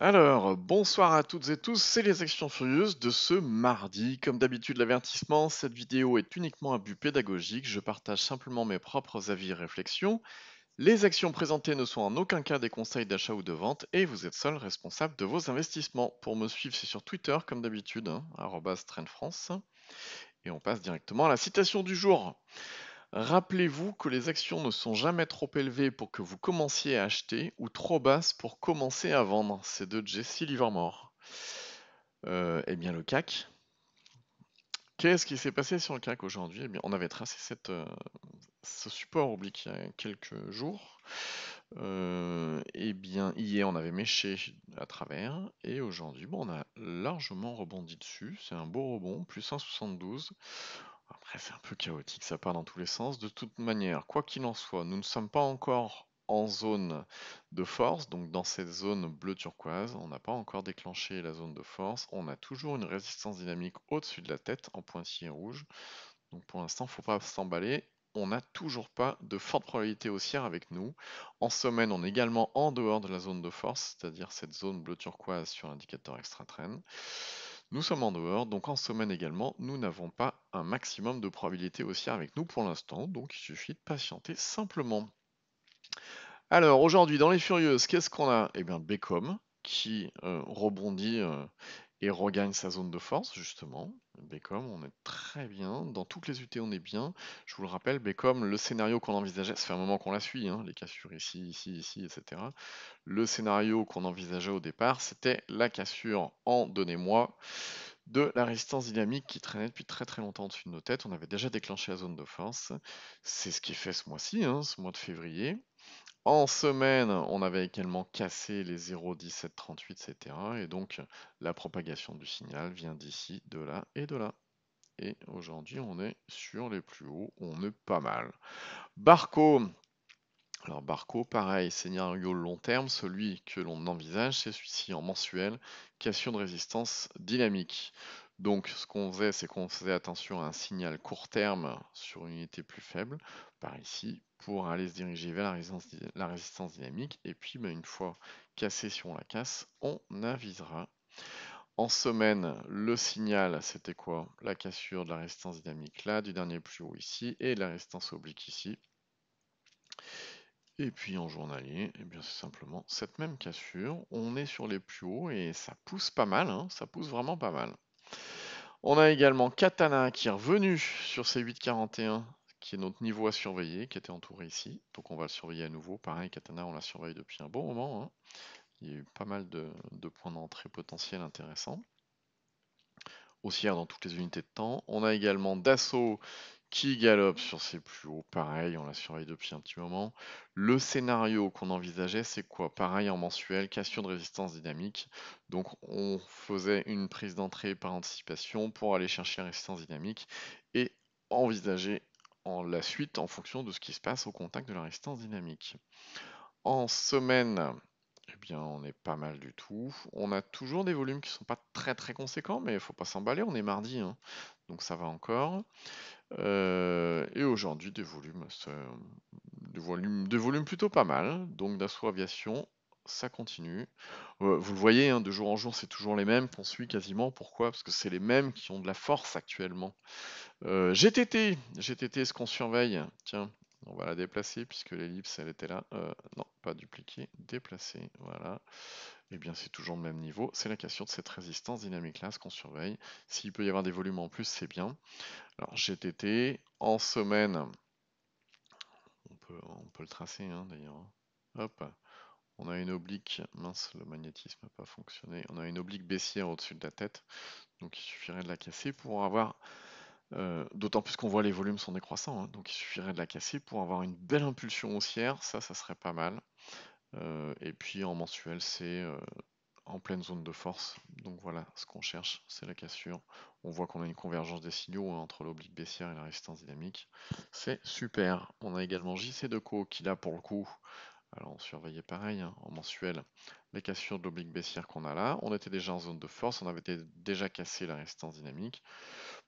Alors, bonsoir à toutes et tous, c'est les Actions Furieuses de ce mardi. Comme d'habitude, l'avertissement, cette vidéo est uniquement un but pédagogique, je partage simplement mes propres avis et réflexions. Les actions présentées ne sont en aucun cas des conseils d'achat ou de vente et vous êtes seul responsable de vos investissements. Pour me suivre, c'est sur Twitter, comme d'habitude, hein, France. Et on passe directement à la citation du jour. Rappelez-vous que les actions ne sont jamais trop élevées pour que vous commenciez à acheter ou trop basses pour commencer à vendre. C'est de Jesse Livermore. Euh, eh bien, le CAC. Qu'est-ce qui s'est passé sur le CAC aujourd'hui eh bien, On avait tracé euh, ce support oblique il y a quelques jours. Euh, eh bien, hier, on avait méché à travers. Et aujourd'hui, on a largement rebondi dessus. C'est un beau rebond, plus 1,72. C'est un peu chaotique, ça part dans tous les sens. De toute manière, quoi qu'il en soit, nous ne sommes pas encore en zone de force, donc dans cette zone bleu turquoise, on n'a pas encore déclenché la zone de force, on a toujours une résistance dynamique au-dessus de la tête en pointillé rouge, donc pour l'instant il ne faut pas s'emballer, on n'a toujours pas de forte probabilité haussière avec nous. En semaine, on est également en dehors de la zone de force, c'est-à-dire cette zone bleu turquoise sur l'indicateur extra-train. Nous sommes en dehors, donc en semaine également, nous n'avons pas un maximum de probabilité haussière avec nous pour l'instant, donc il suffit de patienter simplement. Alors aujourd'hui dans les furieuses, qu'est-ce qu'on a Eh bien Beckham qui euh, rebondit euh, et regagne sa zone de force justement, Becom, on est très bien. Dans toutes les UT, on est bien. Je vous le rappelle, Becom, le scénario qu'on envisageait, ça fait un moment qu'on la suit, hein, les cassures ici, ici, ici, etc. Le scénario qu'on envisageait au départ, c'était la cassure en donnez-moi de la résistance dynamique qui traînait depuis très très longtemps au-dessus de nos têtes. On avait déjà déclenché la zone de force. C'est ce qui est fait ce mois-ci, hein, ce mois de février. En semaine, on avait également cassé les 0.1738, etc. Et donc, la propagation du signal vient d'ici, de là et de là. Et aujourd'hui, on est sur les plus hauts, on est pas mal. Barco, alors Barco, pareil, scénario long terme, celui que l'on envisage, c'est celui-ci en mensuel, cassure de résistance dynamique. Donc ce qu'on faisait, c'est qu'on faisait attention à un signal court terme sur une unité plus faible, par ici, pour aller se diriger vers la résistance, dynamique. Et puis ben, une fois cassé, sur la casse, on avisera. En semaine, le signal, c'était quoi La cassure de la résistance dynamique là, du dernier plus haut ici, et la résistance oblique ici. Et puis en journalier, eh c'est simplement cette même cassure. On est sur les plus hauts et ça pousse pas mal, hein, ça pousse vraiment pas mal. On a également Katana qui est revenu sur ces 8,41 qui est notre niveau à surveiller, qui était entouré ici. Donc on va le surveiller à nouveau. Pareil, Katana, on la surveille depuis un bon moment. Hein. Il y a eu pas mal de, points d'entrée potentiels intéressants. Haussière hein, dans toutes les unités de temps. On a également Dassault qui galope sur ses plus hauts. Pareil, on la surveille depuis un petit moment. Le scénario qu'on envisageait, c'est quoi Pareil en mensuel, cassure de résistance dynamique. Donc on faisait une prise d'entrée par anticipation pour aller chercher la résistance dynamique et envisager en la suite en fonction de ce qui se passe au contact de la résistance dynamique. En semaine, bien on est pas mal du tout. On a toujours des volumes qui ne sont pas très très conséquents, mais il faut pas s'emballer, on est mardi, hein. donc ça va encore. Euh, et aujourd'hui des volumes, des volumes, plutôt pas mal. Donc Dassault Aviation, ça continue. Euh, vous le voyez, hein, de jour en jour, c'est toujours les mêmes qu'on suit quasiment. Pourquoi Parce que c'est les mêmes qui ont de la force actuellement. Euh, GTT, GTT, est-ce qu'on surveille Tiens, on va la déplacer puisque l'ellipse, elle était là. non, dupliquer, déplacer, voilà. Et eh bien c'est toujours le même niveau, c'est la question de cette résistance dynamique là, ce qu'on surveille. S'il peut y avoir des volumes en plus, c'est bien. Alors GTT, en semaine, on peut, on peut le tracer hein, d'ailleurs. Hop, on a une oblique, mince le magnétisme n'a pas fonctionné, on a une oblique baissière au-dessus de la tête, donc il suffirait de la casser pour avoir euh, d'autant plus qu'on voit les volumes sont décroissants, hein, donc il suffirait de la casser pour avoir une belle impulsion haussière, ça, ça serait pas mal. Euh, et puis en mensuel, c'est euh, en pleine zone de force, donc voilà ce qu'on cherche, c'est la cassure. On voit qu'on a une convergence des signaux hein, entre l'oblique baissière et la résistance dynamique, c'est super. On a également JC co qui là pour le coup, alors on surveillait pareil hein, en mensuel les cassures de l'oblique baissière qu'on a là. On était déjà en zone de force, on avait déjà cassé la résistance dynamique.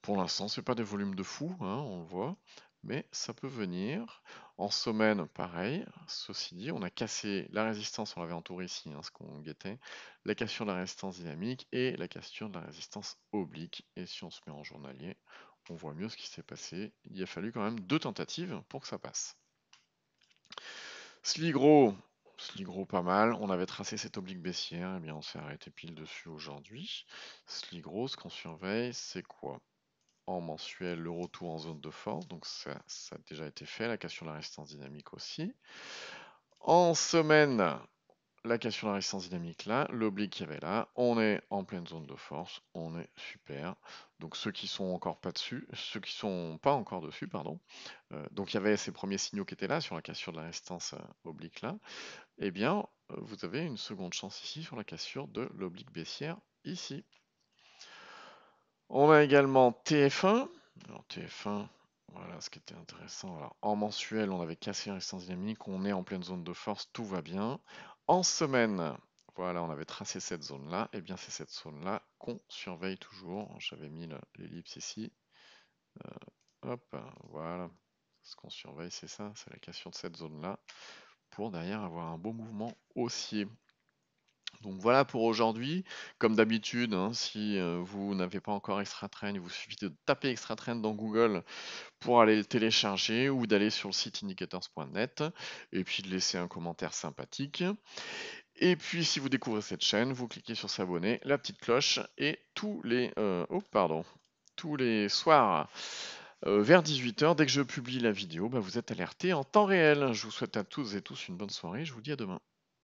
Pour l'instant, ce n'est pas des volumes de fou, hein, on le voit, mais ça peut venir. En semaine, pareil, ceci dit, on a cassé la résistance, on l'avait entouré ici, hein, ce qu'on guettait, la cassure de la résistance dynamique et la cassure de la résistance oblique. Et si on se met en journalier, on voit mieux ce qui s'est passé. Il a fallu quand même deux tentatives pour que ça passe. Sligro, Sligro pas mal, on avait tracé cette oblique baissière, et eh bien on s'est arrêté pile dessus aujourd'hui. Sligro, ce qu'on surveille, c'est quoi en mensuel, le retour en zone de force, donc ça, a déjà été fait, la cassure de la résistance dynamique aussi. En semaine, la cassure de la résistance dynamique là, l'oblique qui y avait là, on est en pleine zone de force, on est super. Donc ceux qui sont encore pas dessus, ceux qui sont pas encore dessus, pardon, euh, donc il y avait ces premiers signaux qui étaient là sur la cassure de la résistance euh, oblique là, et eh bien euh, vous avez une seconde chance ici sur la cassure de l'oblique baissière ici. On a également TF1. TF1, voilà ce qui était intéressant. en mensuel, on avait cassé résistance dynamique, on est en pleine zone de force, tout va bien. En semaine, voilà, on avait tracé cette zone-là. Et eh bien c'est cette zone-là qu'on surveille toujours. J'avais mis l'ellipse ici. Euh, hop, voilà. Ce qu'on surveille, c'est ça, c'est la question de cette zone-là, pour derrière avoir un beau mouvement haussier. Donc voilà pour aujourd'hui. Comme d'habitude, hein, si euh, vous n'avez pas encore Extra Train, il vous suffit de taper Extra Train dans Google pour aller le télécharger ou d'aller sur le site indicators.net et puis de laisser un commentaire sympathique. Et puis si vous découvrez cette chaîne, vous cliquez sur s'abonner, la petite cloche et tous les euh, oh, pardon, tous les soirs euh, vers 18h, dès que je publie la vidéo, bah, vous êtes alerté en temps réel. Je vous souhaite à toutes et tous une bonne soirée. Je vous dis à demain.